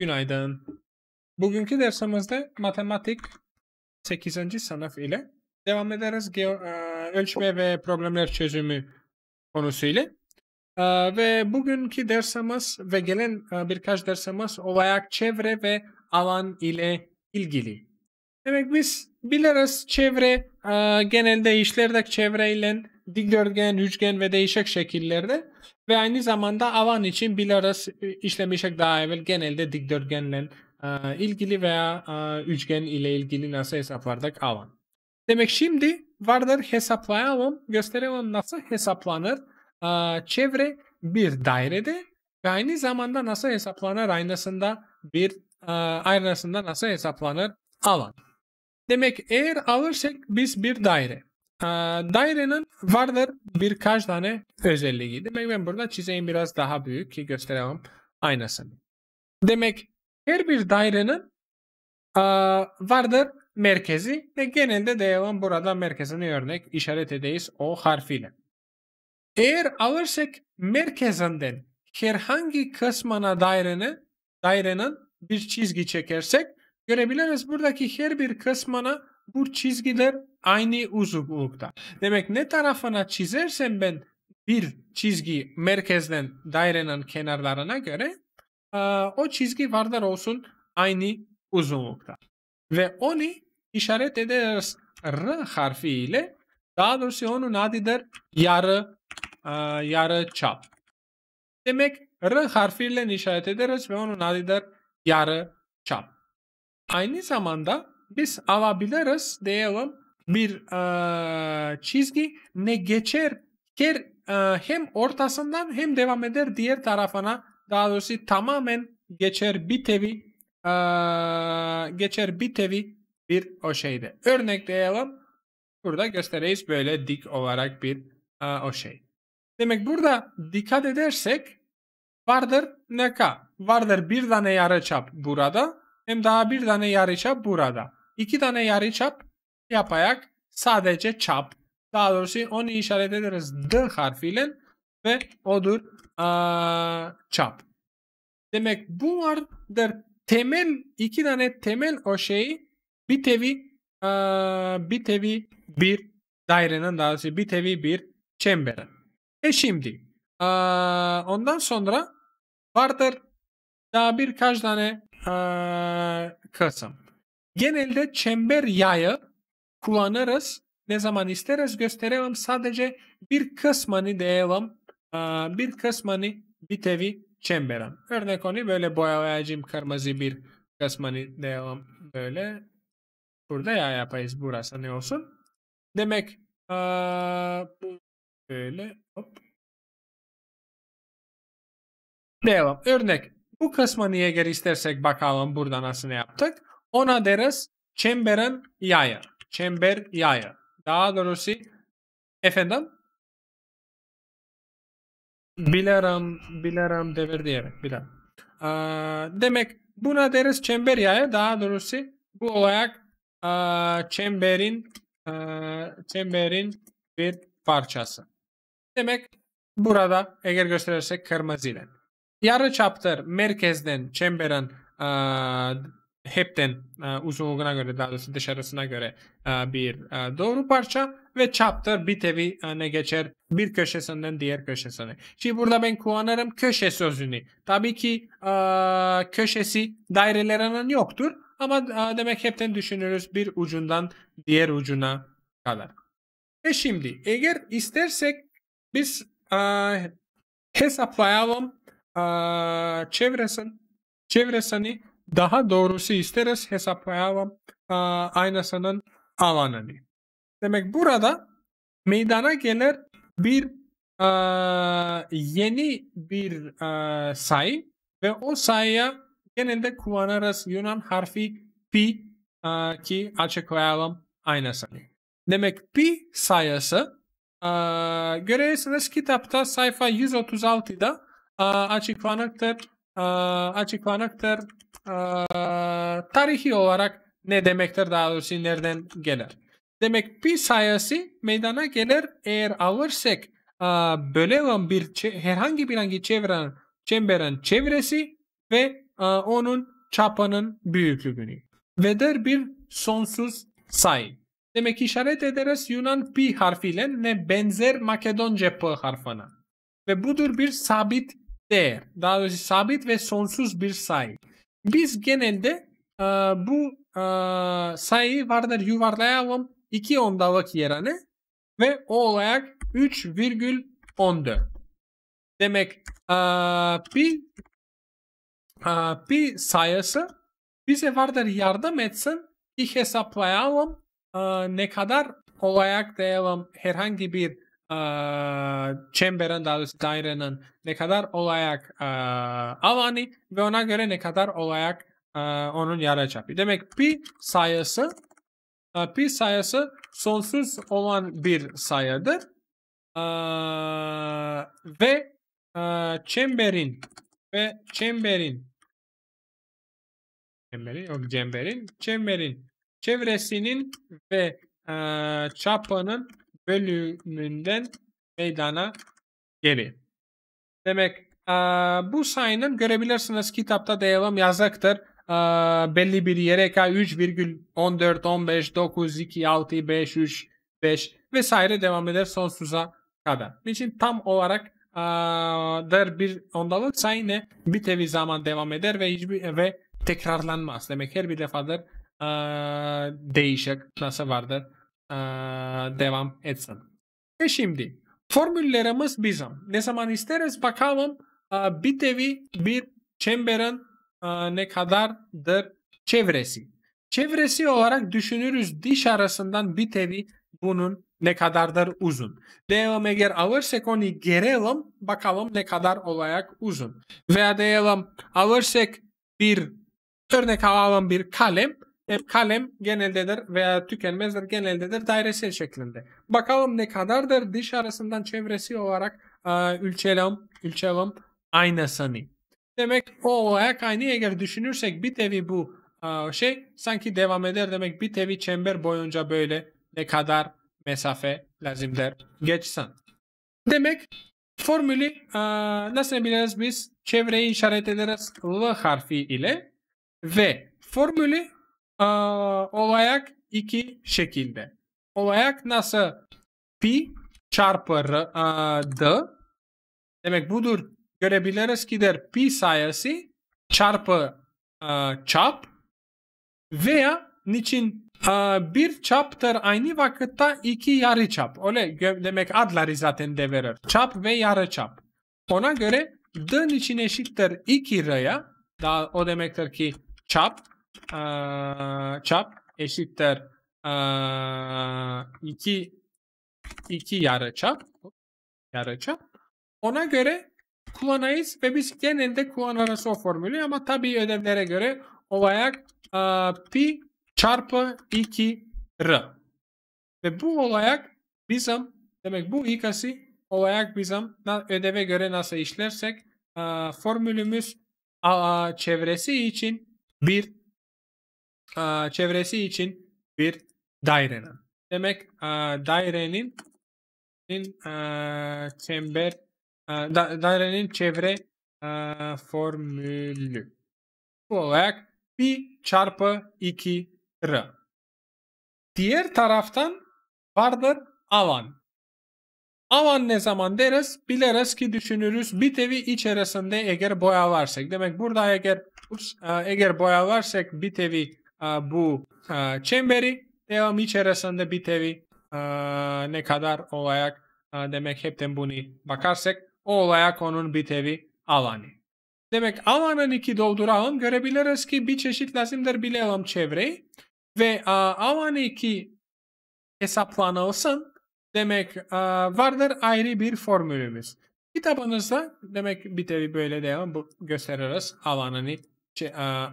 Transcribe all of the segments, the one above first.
Günaydın. Bugünkü dersimizde matematik 8. sınıf ile devam ederiz. Geo e, ölçme ve problemler çözümü konusu ile Ve bugünkü dersimiz ve gelen e, birkaç dersimiz olayak çevre ve alan ile ilgili. Demek biz biliriz çevre e, genelde işlerde çevreyle dikdörtgen, üçgen ve değişik şekillerde ve aynı zamanda alan için biliriz e, işlemişek daha evvel genelde dikdörtgenle e, ilgili veya e, üçgen ile ilgili nasıl hesaplardık alan. Demek şimdi vardır hesaplayalım, gösterelim nasıl hesaplanır çevre bir dairede ve aynı zamanda nasıl hesaplanır aynasında bir e, aynasında nasıl hesaplanır alan. Demek eğer alırsak biz bir daire ee, dairenin vardır birkaç tane özelliği. Demek ben burada çizeyim biraz daha büyük ki gösteremem aynasını. Demek her bir dairenin e, vardır merkezi ve genelde devam burada merkezini örnek işaret edeyiz o harfiyle. Eğer alırsak merkezinden herhangi kısmına dairenin, dairenin bir çizgi çekersek görebiliriz buradaki her bir kısmına bu çizgiler aynı uzunlukta. Demek ne tarafına çizersem ben bir çizgi merkezden dairenin kenarlarına göre o çizgi vardır olsun aynı uzunlukta. Ve onu işaret ederiz R harfi ile daha doğrusu onun adıdır yarı yarı çap. Demek R harfiyle işaret ederiz ve onun adıdır yarı çap. Aynı zamanda biz alabiliriz diyelim bir e, çizgi ne geçer ker, e, hem ortasından hem devam eder diğer tarafına daha doğrusu tamamen geçer bir tevi e, geçer bir tevi bir o şeyde. Örnek diyelim burada göstereyiz böyle dik olarak bir e, o şey. Demek burada dikkat edersek vardır ne ka vardır bir tane yarı çap burada hem daha bir tane yarı çap burada. İki tane yarı çap yaparak sadece çap. Daha doğrusu onu işaret ederiz D harfiyle ve odur a, çap. Demek bu bunlardır temel iki tane temel o şey bir tevi a, bir tevi bir dairenin daha doğrusu bir tevi bir çemberin. E şimdi a, ondan sonra vardır daha birkaç tane a, kısım. Genelde çember yayı kullanırız. Ne zaman isteriz gösteremem. Sadece bir kısmını diyelim. Bir kısmını bir çemberim. çemberem. Örnek onu böyle boyayacağım kırmızı bir kısmını diyelim. Böyle burada yay yapayız. Burası ne olsun? Demek bu böyle hop. Devam. Örnek bu kısmını eğer istersek bakalım burada nasıl yaptık. Ona deriz çemberin yaya. Çember yaya. Daha doğrusu efendim bilirim, bilirim devir diyerek bilirim. Ee, demek buna deriz çember yaya. Daha doğrusu bu olarak e, çemberin e, çemberin bir parçası. Demek burada eğer gösterirsek kırmızı ile. Yarı çaptır merkezden çemberin e, hepten e, uzunluğuna göre daha doğrusu dışarısına göre e, bir e, doğru parça ve chapter bir tevi ne geçer bir köşesinden diğer köşesine. Şimdi burada ben kullanırım köşe sözünü. Tabii ki köşesi dairelerinin yoktur ama demek hepten düşünürüz bir ucundan diğer ucuna kadar. Ve şimdi eğer istersek biz hesaplayalım çevresin çevresini daha doğrusu isteriz hesaplayalım a, aynasının alanını. Demek burada meydana gelir bir a, yeni bir a, sayı ve o sayıya genelde kullanırız Yunan harfi pi a, ki açıklayalım aynasını. Demek pi sayısı a, görüyorsunuz kitapta sayfa 136'da a, açıklanıktır. A, açıklanıktır ee, tarihi olarak ne demektir daha doğrusu nereden gelir? Demek pi sayısı meydana gelir eğer alırsak böyle bölen bir herhangi bir hangi çevren, çemberin çevresi ve e, onun çapının büyüklüğünü. Ve der bir sonsuz sayı. Demek işaret ederiz Yunan pi harfiyle ne benzer Makedonca p harfına. Ve budur bir sabit değer. Daha doğrusu sabit ve sonsuz bir sayı. Biz genelde e, bu e, sayıyı vardır yuvarlayalım 2 ondalık yerine ve o olarak 3,14. Demek e, pi, e, pi sayısı bize vardır yardım etsin ki hesaplayalım e, ne kadar olarak diyelim herhangi bir çemberin daha doğrusu dairenin ne kadar olayak alanı ve ona göre ne kadar olayak onun yarı çapı. Demek pi sayısı pi sayısı sonsuz olan bir sayıdır. ve çemberin ve çemberin çemberin yok çemberin çemberin çevresinin ve çapının bölümünden meydana geri. Demek bu sayının görebilirsiniz kitapta devam yazaktır. belli bir yere K 3,14, 15, 9, 2, 6, 5, 3, 5 vesaire devam eder sonsuza kadar. için tam olarak der bir ondalık sayı bir tevi zaman devam eder ve hiçbir ve tekrarlanmaz. Demek her bir defadır e, değişik nasıl vardır devam etsin. Ve şimdi formüllerimiz bizim. Ne zaman isteriz bakalım bir tevi bir çemberin ne kadardır çevresi. Çevresi olarak düşünürüz diş arasından bir tevi bunun ne kadardır uzun. Diyelim eğer alırsak onu gerelim bakalım ne kadar olarak uzun. Veya diyelim alırsak bir örnek alalım bir kalem hep kalem geneldedir veya tükenmezdir geneldedir dairesel şeklinde. Bakalım ne kadardır dış arasından çevresi olarak e, ülçelam, ülçelam aynasını. Demek o olarak aynı eğer düşünürsek bir tevi bu e, şey sanki devam eder demek bir tevi çember boyunca böyle ne kadar mesafe lazımdır geçsin. Demek formülü e, nasıl biliriz biz çevreyi işaret ederiz L harfi ile ve formülü olayak iki şekilde. Olayak nasıl pi çarpı d demek budur görebiliriz ki der pi sayısı çarpı çap veya niçin bir çaptır aynı vakitte iki yarı çap. Öyle demek adları zaten de verir. Çap ve yarı çap. Ona göre d'nin için eşittir 2 r'ya. Daha o demektir ki çap çap eşittir e, iki iki yarı çap yarı çap. Ona göre kullanayız ve biz genelde kullanırız o formülü ama tabii ödevlere göre olayak e, pi çarpı 2 r. Ve bu olayak bizim demek bu ikisi olayak bizim ödeve göre nasıl işlersek e, formülümüz a, çevresi için bir çevresi için bir dairenin. Demek dairenin a, çember dairenin çevre formülü. Bu olarak pi çarpı 2 r. Diğer taraftan vardır alan. Alan ne zaman deriz? bileriz ki düşünürüz. Bir tevi içerisinde eğer boya varsak. Demek burada eğer ups, eğer boya varsak bir tevi bu çemberi devam içerisinde bitevi ne kadar olayak demek hepten bunu bakarsak o olayak onun bitevi alanı. Demek alanın iki dolduralım görebiliriz ki bir çeşit lazımdır bilelim çevreyi ve a, alan iki hesaplanılsın demek vardır ayrı bir formülümüz. Kitabınızda demek bir böyle devam bu gösteririz alanını şey,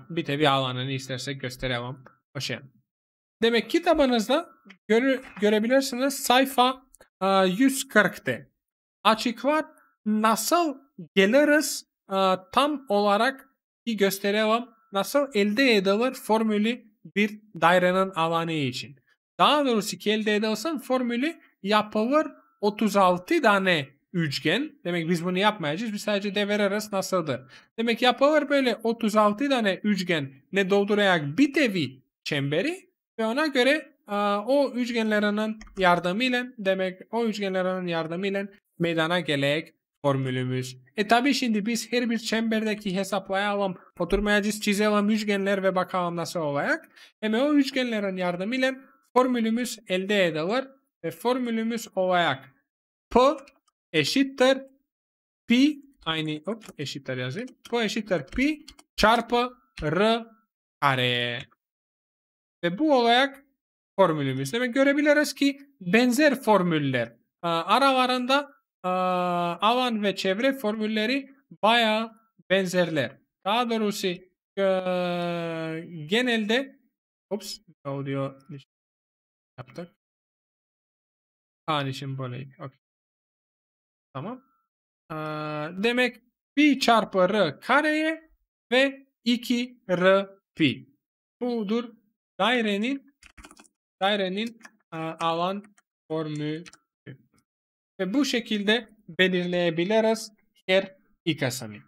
bir de bir alanını istersek gösteremem. O şey. Demek kitabınızda göre, görebilirsiniz sayfa 140'te. Açık var. Nasıl geliriz tam olarak ki gösteremem. Nasıl elde edilir formülü bir dairenin alanı için. Daha doğrusu ki elde edilsin formülü yapılır 36 tane üçgen. Demek biz bunu yapmayacağız. Biz sadece devre arası nasıldı Demek yapılır böyle 36 tane üçgen ne doldurarak bir devi çemberi ve ona göre a, o üçgenlerinin yardımıyla demek o üçgenlerinin yardımıyla meydana gelecek formülümüz. E tabi şimdi biz her bir çemberdeki hesaplayalım, oturmayacağız, çizelim üçgenler ve bakalım nasıl olacak. Hem o üçgenlerin yardımıyla formülümüz elde edilir ve formülümüz olarak P eşittir pi aynı hop eşittir yazayım. Bu eşittir pi çarpı r kare. Ve bu olarak formülümüzde ve görebiliriz ki benzer formüller aralarında alan ve çevre formülleri baya benzerler. Daha doğrusu e, genelde ops audio yaptık. Anişim böyleydi. Okay. Tamam. Ee, demek pi çarpı r kareye ve 2 r pi. Budur dairenin dairenin alan formülü. Ve bu şekilde belirleyebiliriz her ikisini.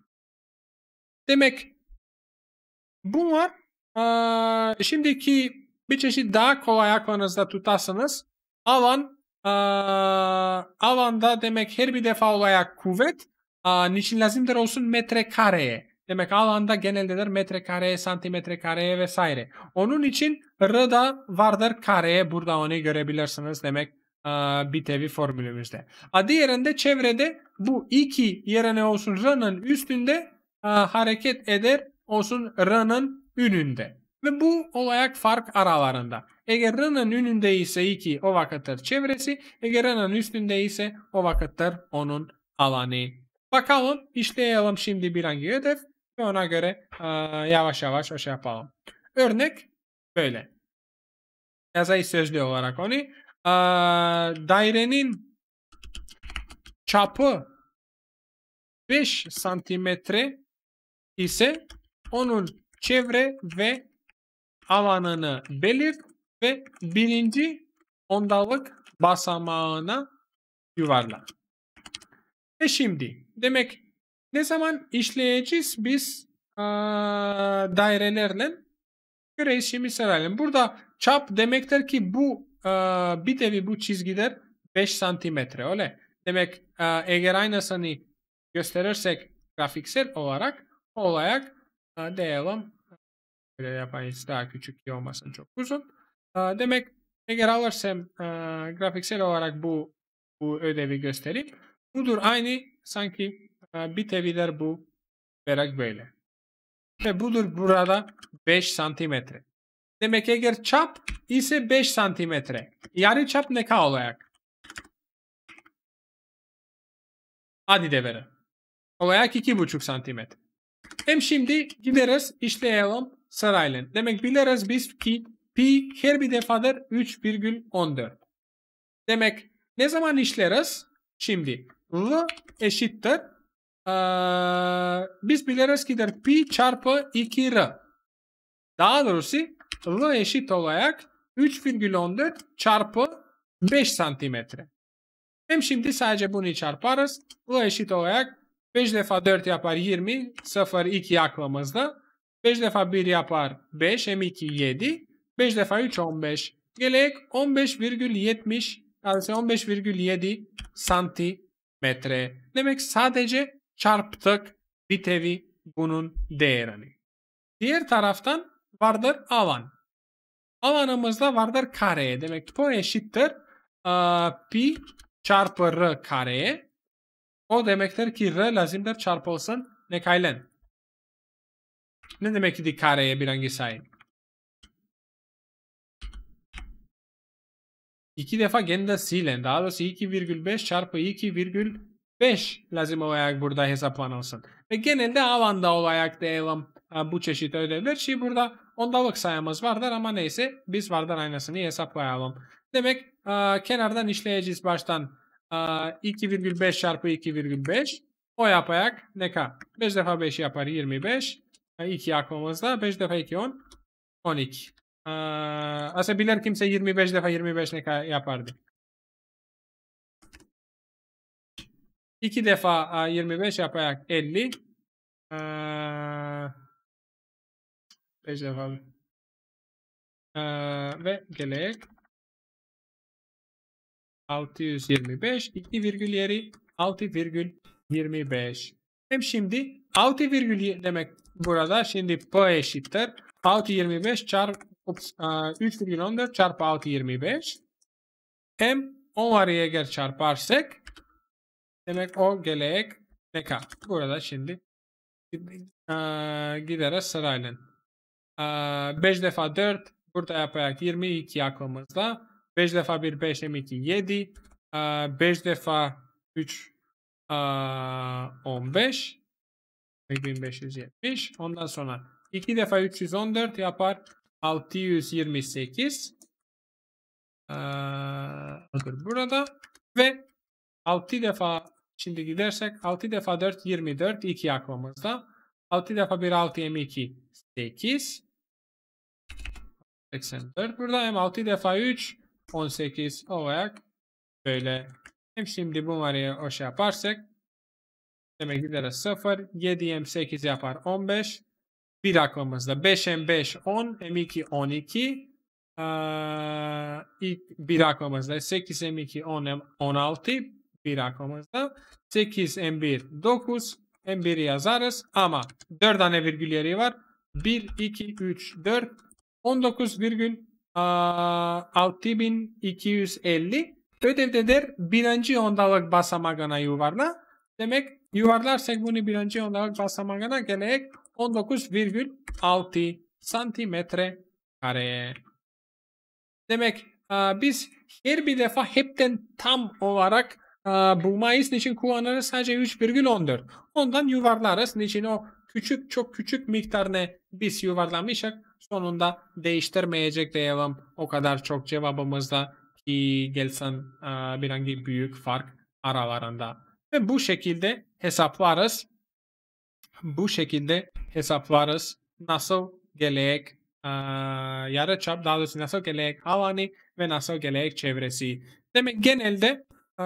Demek bunlar şimdiki bir çeşit daha kolay aklınızda tutasınız. Alan ee, alanda demek her bir defa olayak kuvvet ee, niçin lazımdır olsun metrekareye. Demek alanda geneldedir metrekareye, santimetrekareye vesaire. Onun için r da vardır kareye. Burada onu görebilirsiniz demek ee, bir tevi formülümüzde. Adı yerinde çevrede bu iki yerine olsun r'nın üstünde hareket eder olsun r'nın önünde ve bu olayak fark aralarında. Eğer Egeranın önünde ise iki, o vakıttır çevresi, Eğer Egeranın üstünde ise o vakıttır onun alanı. Bakalım işleyelim şimdi bir hangi ödev ve ona göre e, yavaş yavaş o şey yapalım. Örnek böyle. Yazayı sözlü olarak onu. E, dairenin çapı 5 santimetre ise onun çevre ve alanını belirt ve birinci ondalık basamağına yuvarla. Ve şimdi demek ne zaman işleyeceğiz biz ee, dairelerle göre işimi sevelim. Burada çap demektir ki bu e, bir devi bu çizgiler 5 santimetre öyle. Demek e, eğer aynısını gösterirsek grafiksel olarak olarak e, diyelim Böyle yapayız daha küçük ki olmasın çok uzun. Demek eğer alırsam grafiksel olarak bu bu ödevi göstereyim. Budur aynı sanki bitebilir bu olarak böyle. Ve budur burada 5 santimetre. Demek eğer çap ise 5 santimetre. Yarı çap ne kadar olarak? Hadi de verin. Olarak 2,5 santimetre. Hem şimdi gideriz işleyelim Saraylen. Demek biliriz biz ki pi her bir defadır 3,14. Demek ne zaman işleriz? Şimdi v eşittir. Ee, biz biliriz ki der pi çarpı 2r. Daha doğrusu v eşit olarak 3,14 çarpı 5 santimetre. Hem şimdi sadece bunu çarparız. V eşit olarak 5 defa 4 yapar 20. 0 2 aklımızda. 5 defa 1 yapar 5 M2 7. 5 defa 3 15. Gelek 15,70 tanesi 15,7 santimetre. Demek sadece çarptık bitevi bunun değerini. Diğer taraftan vardır alan. Alanımızda vardır kare. Demek bu eşittir a, pi çarpı r kareye. O demektir ki r lazımdır çarpılsın nekaylen. Ne demek idi kareye bir birinci sayı? İki defa gene de silen. Daha doğrusu 2,5 çarpı 2,5 lazım olarak burada hesaplanılsın. Ve genelde avanda olarak diyelim e, bu çeşit ödevler. Şimdi burada ondalık sayımız vardır ama neyse biz vardan aynasını hesaplayalım. Demek e, kenardan işleyeceğiz baştan 2,5 e, çarpı 2,5 o yapayak ne kadar? 5 defa 5 yapar 25. 2 yakmamızla 5 defa 2 10. 12. Ee, aslında bilir kimse 25 defa 25 ne yapardı. 2 defa 25 e, yaparak 50. Ee, 5 defa. Ee, ve gelek 625 2,7 6,25 Hem şimdi 6 virgül demek burada. Şimdi P eşittir. 6.25 e, çarpı 3,14 çarpı 6.25 hem 10 araya eğer çarparsak demek o gelecek ne kadar? Burada şimdi e, gideriz sırayla. 5 e, defa 4 burada yapayak 22 aklımızda. 5 defa 1 5 22 7 5 defa 3 15 1570. Ondan sonra 2 defa 314 yapar. 628. Ee, burada. Ve 6 defa şimdi gidersek 6 defa 4 24 2 aklımızda. 6 defa 1 6 22 8 84 burada hem 6 defa 3 18 olarak böyle hem şimdi bunları o şey yaparsak Demek gidere 0. 7m 8 yapar 15. 1 aklımızda. 5m 5 10. m2 12. Ee, ilk 1 aklımızda. 8m2 10m 16. 1 aklımızda. 8m1 9. m1'i yazarız ama 4 tane virgül yeri var. 1, 2, 3, 4. 19 virgül 6250 ödevdedir birinci ondalık basamağına yuvarla. Demek Yuvarlarsak bunu birinci olarak basamağına gelerek 19,6 santimetre kare. Demek e, biz her bir defa hepten tam olarak e, bulmayız. Niçin kullanırız? Sadece 3,14. Ondan yuvarlarız. Niçin o küçük çok küçük miktarını biz yuvarlamışsak sonunda değiştirmeyecek diyelim. O kadar çok cevabımızda ki gelsen e, bir hangi büyük fark aralarında. Ve bu şekilde hesaplarız. Bu şekilde hesaplarız. Nasıl gelecek e, yarı çap, daha doğrusu nasıl gelecek alanı ve nasıl gelecek çevresi. Demek genelde e,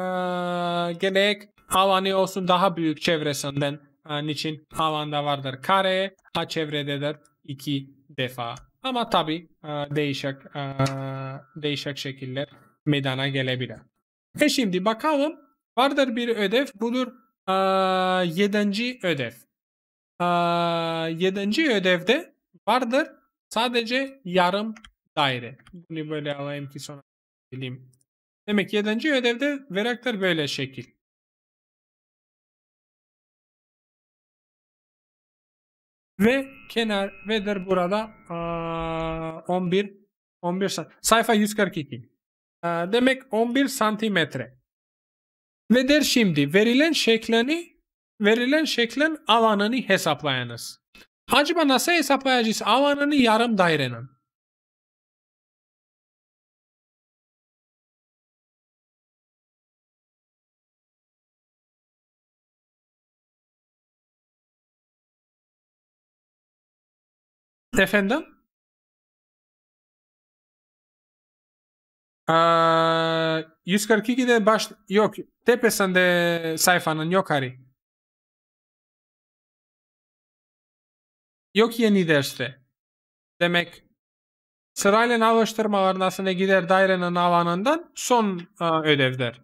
gelecek alanı olsun daha büyük çevresinden e, niçin alanda vardır kare, a çevrededir iki defa. Ama tabi değişik, değişik şekiller meydana gelebilir. E şimdi bakalım Vardır bir ödev budur. Aa, yedinci ödev. Aa, yedinci ödevde vardır sadece yarım daire. Bunu böyle alayım ki sonra bileyim. Demek yedinci ödevde vektör böyle şekil. Ve kenar vedir burada aa, 11 11 sayfa 142. Aa, demek 11 santimetre. Ve der şimdi verilen şeklini verilen şeklin alanını hesaplayınız. Acaba nasıl hesaplayacağız alanını yarım dairenin? Efendim? Ee, 142'de baş yok tepesinde sayfanın yukarı. Yok yeni derste. Demek sırayla alıştırmalar nasıl gider dairenin alanından son ıı, ödevler.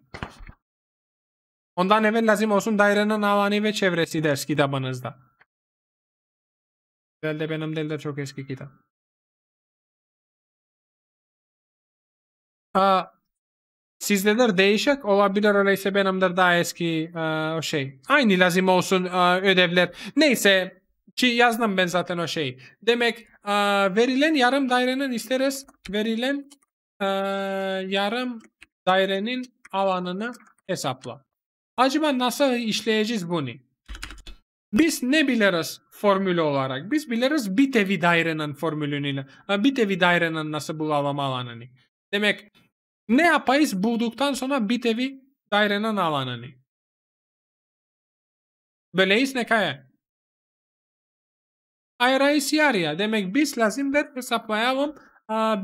Ondan evvel lazım olsun dairenin alanı ve çevresi ders kitabınızda. Herhalde benim değil de çok eski kitap sizdedir değişik olabilir öyleyse benimdir daha eski e, o şey. Aynı lazım olsun e, ödevler. Neyse ki yazdım ben zaten o şey. Demek e, verilen yarım dairenin isteriz verilen yarım dairenin alanını hesapla. Acaba nasıl işleyeceğiz bunu? Biz ne biliriz formülü olarak? Biz biliriz bitevi dairenin formülünü. Bitevi dairenin nasıl bulalım alanını. Demek ne yapayız bulduktan sonra bir tevi dairenin alanını. Hani. Böyleyiz ne kaya? Ayrayız yar ya. Demek biz lazımdır hesaplayalım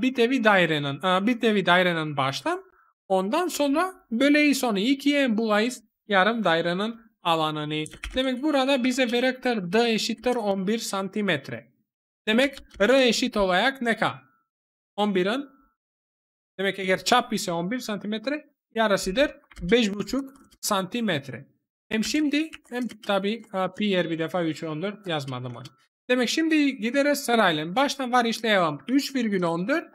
bir tevi dairenin, bir tevi dairenin baştan. Ondan sonra böyleyiz onu ikiye bulayız yarım dairenin alanını. Hani. Demek burada bize verektör d eşittir 11 santimetre. Demek r eşit olarak ne ka? 11'in Demek ki eğer çap ise 11 santimetre yarasıdır 5,5 santimetre. Hem şimdi hem tabi pi yer bir defa 3 14 yazmadım. Demek şimdi gideriz sırayla. Baştan var işleyemem. 3,14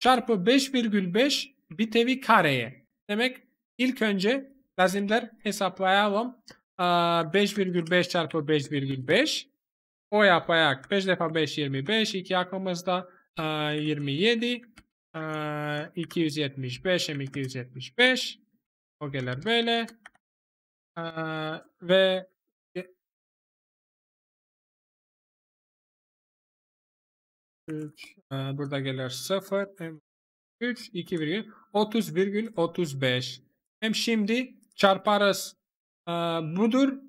çarpı 5,5 bitevi kareye. Demek ilk önce lazımdır hesaplayalım. 5,5 çarpı 5,5 o yapayak 5 defa 5 25 2 aklımızda 27 275 hem 275 ogeler böyle ve e üç, e, burada gelir 0 3 2 virgül 30 virgül 35 hem şimdi çarparız budur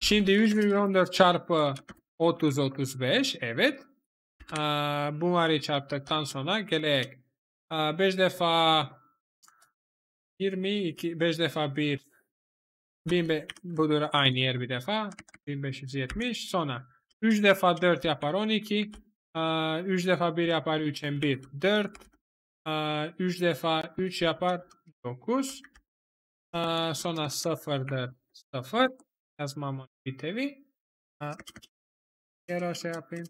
şimdi 3,14 çarpı 30 35 evet bunları çarptıktan sonra gelecek 5 defa 22, 5 defa 1 1000 budur aynı yer bir defa 1570 sonra 3 defa 4 yapar 12 3 defa 1 yapar 3 en 1 4 3 defa 3 yapar 9 sonra 0'dır 0 yazmamın bitevi tekrar şey yapayım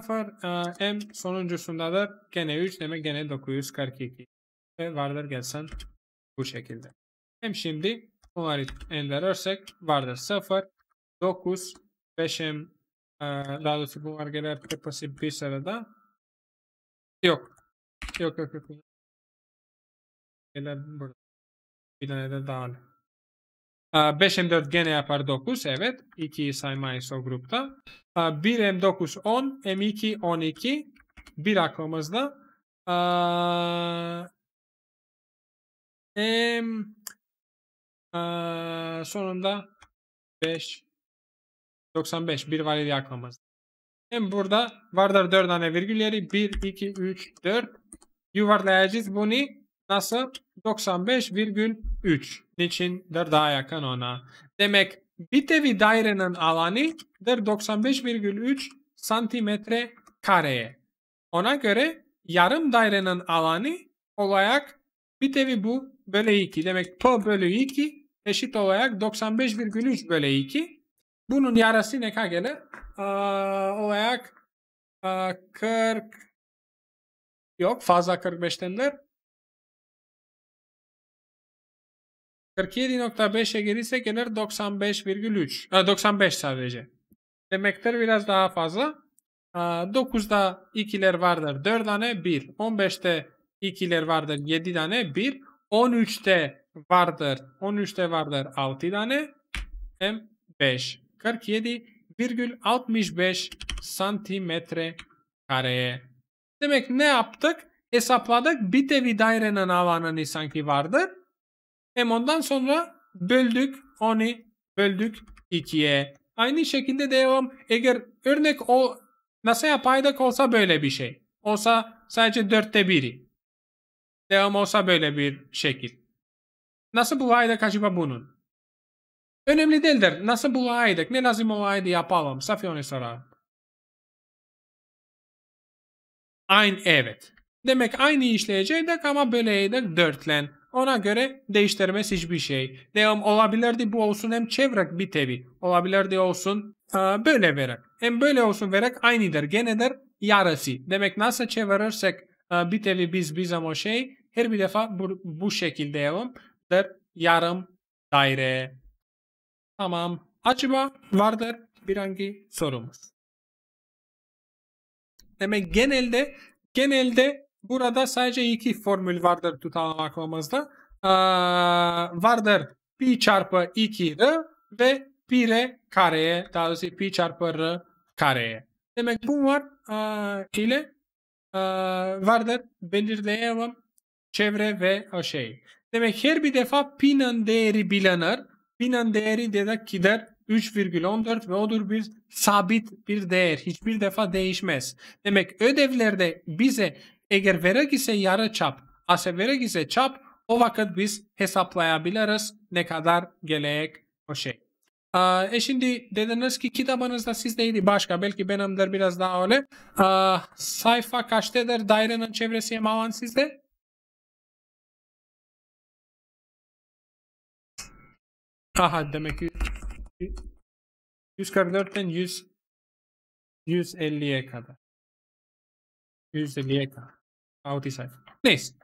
0 M e, sonuncusunda da Gene 3 demek gene 942. Ve vardır gelsen bu şekilde. Hem şimdi bunları indirirsek vardır 0 9 5 M daha doğrusu var gelir tepası bir sırada. Yok. Yok yok yok. Gelir burada. Bir tane de daha. 5 ee, M4 gene yapar 9. Evet. 2'yi saymayız o grupta. 1 M9 10. M2 12. Bir aklımızda. Ee, M ee, sonunda 5 95 bir valili aklımızda. Hem burada vardır 4 tane virgül yeri 1, 2, 3, 4 yuvarlayacağız bunu nasıl? 95 virgül 3 niçindir daha yakın ona. Demek bitevi dairenin alanı 95,3 santimetre kareye. Ona göre yarım dairenin alanı olarak bitevi bu bölü 2. Demek to bölü 2 eşit olarak 95,3 bölü 2. Bunun yarısı ne kadar gelir? Ee, olarak e, 40 yok fazla 45'tendir. 47.5'e gelirse gelir 95,3. 95 sadece. Demektir biraz daha fazla. 9'da 2'ler vardır 4 tane 1. 15'te 2'ler vardır 7 tane 1. 13'te vardır 13'te vardır 6 tane. Hem 5. 47,65 santimetre kareye. Demek ne yaptık? Hesapladık. Bir de bir dairenin alanını sanki vardır. Hem ondan sonra böldük 10'u böldük 2'ye. Aynı şekilde devam. Eğer örnek o nasıl yapaydık olsa böyle bir şey. Olsa sadece dörtte biri. Devam olsa böyle bir şekil. Nasıl bulaydık acaba bunun? Önemli değildir. Nasıl bulaydık? Ne lazım olaydı yapalım. Safi onu sorarım. Aynı evet. Demek aynı işleyecektik ama böyleydik dörtlen. Ona göre değiştirmez hiçbir şey. Devam olabilirdi bu olsun hem çevrek bir tevi Olabilirdi olsun e, böyle verek. Hem böyle olsun verek aynıdır. gene Genedir yarısı. Demek nasıl çevirirsek e, bir tevi biz bizim o şey. Her bir defa bu, bu şekilde yapalım. Der yarım daire. Tamam. Acaba vardır bir hangi sorumuz. Demek genelde genelde Burada sadece iki formül vardır tutan aklımızda. Ee, vardır pi çarpı 2 r ve pi r kareye daha doğrusu pi çarpı r kareye. Demek bunlar e, ee, ile e, vardır belirleyemem çevre ve şey. Demek her bir defa pi'nin değeri bilinir. Pi'nin değeri dedik gider 3,14 ve odur bir sabit bir değer. Hiçbir defa değişmez. Demek ödevlerde bize eğer vergisi yarı çap, ase vergisi çap o vakit biz hesaplayabiliriz ne kadar gelecek o şey. Ee, e şimdi dediniz ki kitabınızda sizdeydi başka belki benimdir biraz daha öyle. Ee, sayfa kaçtadır dairenin çevresi mavan sizde? Aha demek ki 144'ten 100 150'ye kadar. 150'ye kadar. Audi sayfa. Neyse.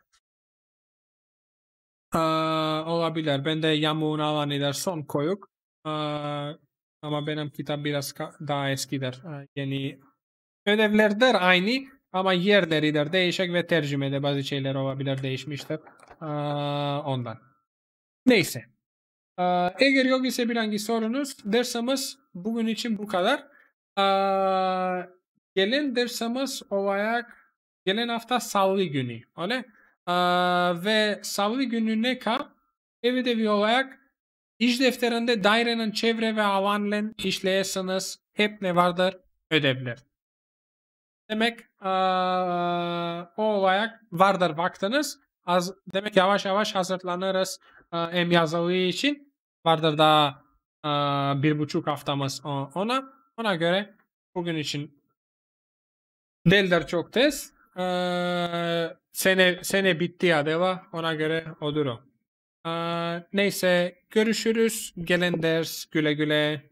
Ee, olabilir. Ben de yamuğun alaniler son koyuk. Ee, ama benim kitap biraz daha eskidir. Ee, yeni der aynı ama yerleri der değişik ve tercümede bazı şeyler olabilir değişmiştir. Ee, ondan. Neyse. Ee, eğer yok ise bir hangi sorunuz dersimiz bugün için bu kadar. Ee, gelen dersimiz olarak Gelen hafta salı günü. Öyle. Ee, ve salı günü ne ka? Ev ödevi olarak iş defterinde dairenin çevre ve alanlen işleyesiniz. Hep ne vardır? Ödevler. Demek ee, o olarak vardır vaktiniz. Az, demek yavaş yavaş hazırlanırız ee, hem yazılı için. Vardır daha ee, bir buçuk haftamız ona. Ona göre bugün için değildir çok test. Ee, sene sene bitti ya deva ona göre olur o. Ee, neyse görüşürüz. Gelen ders güle güle.